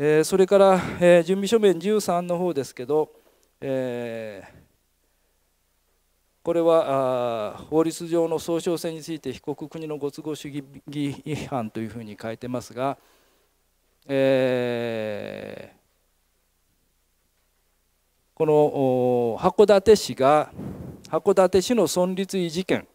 えー、それから、えー、準備書面13の方ですけど、えー、これは法律上の総称性について被告国のご都合主義違反というふうに書いてますが、えー、この函館市が函館市の存立異事件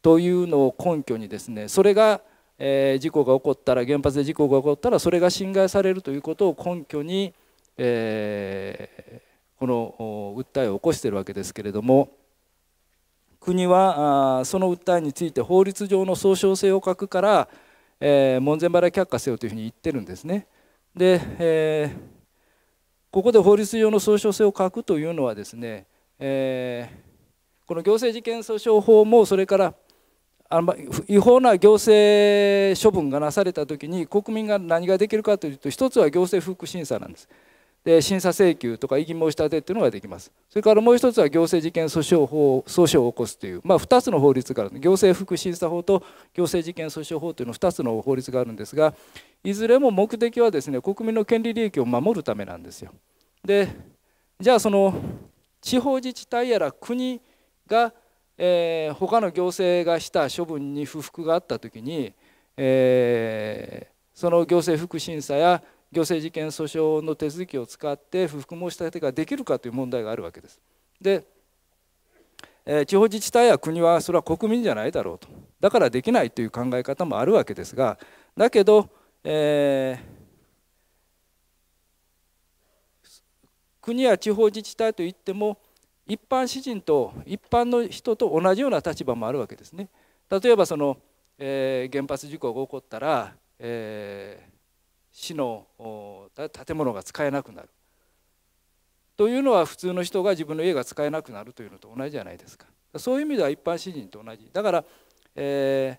というのを根拠にですねそれがえー、事故が起こったら原発で事故が起こったらそれが侵害されるということを根拠に、えー、この訴えを起こしているわけですけれども国はあその訴えについて法律上の総称性を欠くから、えー、門前払い却下せよというふうに言ってるんですね。で、えここで法律上の総称性を欠くというのはですね、えこの行政事件訴訟法もそれからあの違法な行政処分がなされた時に国民が何ができるかというと一つは行政服審査なんです。で審査請求とか異議申し立てっていうのができます。それからもう一つは行政事件訴訟法訴訟を起こすという、まあ、2つの法律がある行政服審査法と行政事件訴訟法というの2つの法律があるんですがいずれも目的はですね国民の権利利益を守るためなんですよ。でじゃあその地方自治体やら国がえー、他の行政がした処分に不服があった時に、えー、その行政服審査や行政事件訴訟の手続きを使って不服申し立てができるかという問題があるわけです。で、えー、地方自治体や国はそれは国民じゃないだろうとだからできないという考え方もあるわけですがだけど、えー、国や地方自治体といっても一般詩人と一般の人と同じような立場もあるわけですね。例えばその、えー、原発事故が起こったら、えー、市の建物が使えなくなるというのは普通の人が自分の家が使えなくなるというのと同じじゃないですかそういう意味では一般市民と同じだから、え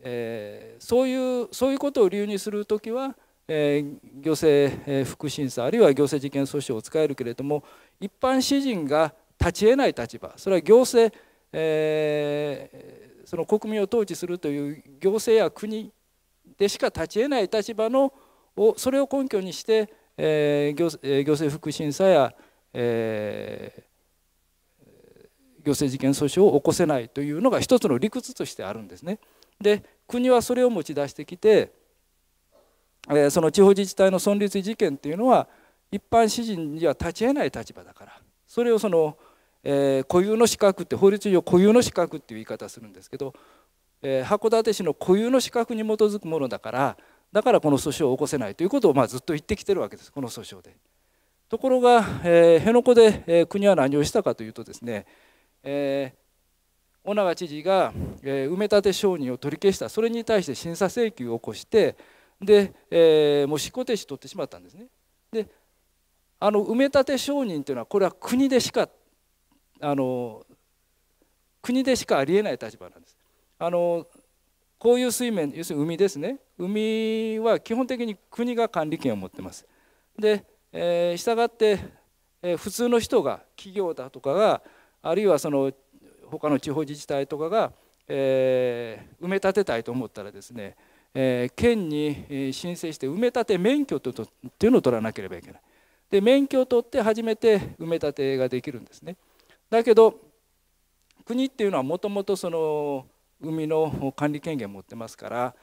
ーえー、そういうそういうことを理由にする時は、えー、行政、えー、審査あるいは行政事件訴訟を使えるけれども一般市人が立ち得ない立場それは行政、えー、その国民を統治するという行政や国でしか立ち得ない立場のをそれを根拠にして、えー、行行政福祉審査や、えー、行政事件訴訟を起こせないというのが一つの理屈としてあるんですね。で国はそれを持ち出してきて、えー、その地方自治体の存立事件っていうのは一般市民には立ち得ない立場だからそれをその、えー、固有の資格って法律上固有の資格っていう言い方するんですけど、えー、函館市の固有の資格に基づくものだからだからこの訴訟を起こせないということをまあずっと言ってきてるわけですこの訴訟で。ところが、えー、辺野古で、えー、国は何をしたかというとですね、えー、尾長知事が、え埋め立て承認を取り消したそれに対して審査請求を起こしてで、えー、もう執行停止取ってしまったんですね。であの埋め立て承認というのはこれは国でしかあの国でしかありえない立場なんです。あのこういう水面要するに海ですね海は基本的に国が管理権を持ってます。で、えー、したがって、えー、普通の人が企業だとかがあるいはその他の地方自治体とかが、えー、埋め立てたいと思ったらですね、え県に申請して埋め立て免許というのを取らなければいけない。で免許を取って初めて埋め立てができるんですねだけど国っていうのはもともとその海の管理権限持ってますから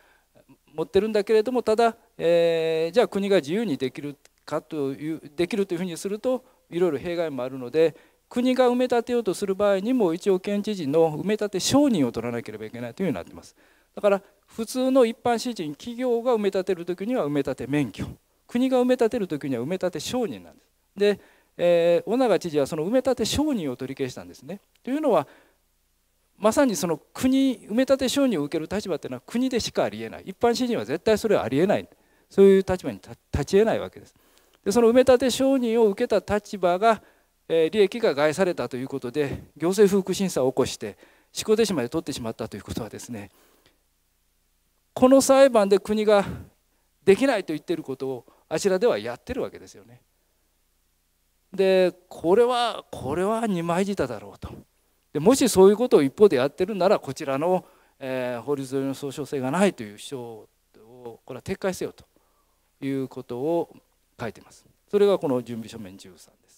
持ってるんだけれどもただ、えー、じゃあ国が自由にできるかというできるというふうにするといろいろ弊害もあるので国が埋め立てようとする場合にも一応県知事の埋め立て承認を取らなければいけないというようになってますだから普通の一般市人企業が埋め立てる時には埋め立て免許国が埋め立てる時には埋め立て商人なんです。で、えー、尾長知事はその埋め立て商人を取り消したんですね。というのはまさにその国埋め立て承認を受ける立場っていうのは国でしかありえない一般市民は絶対それはありえないそういう立場に立ちえないわけですでその埋め立て承認を受けた立場が、えー、利益が害されたということで行政不服審査を起こして四股手島で取ってしまったということはですねこの裁判で国ができないと言っていることをあちらではやってるわけですよね。でこれはこれは二枚舌だろうとでもしそういうことを一方でやってるならこちらの、えー、法律上の総称性がないという主張をこれは撤回せよということを書いてます。それがこの準備書面13です。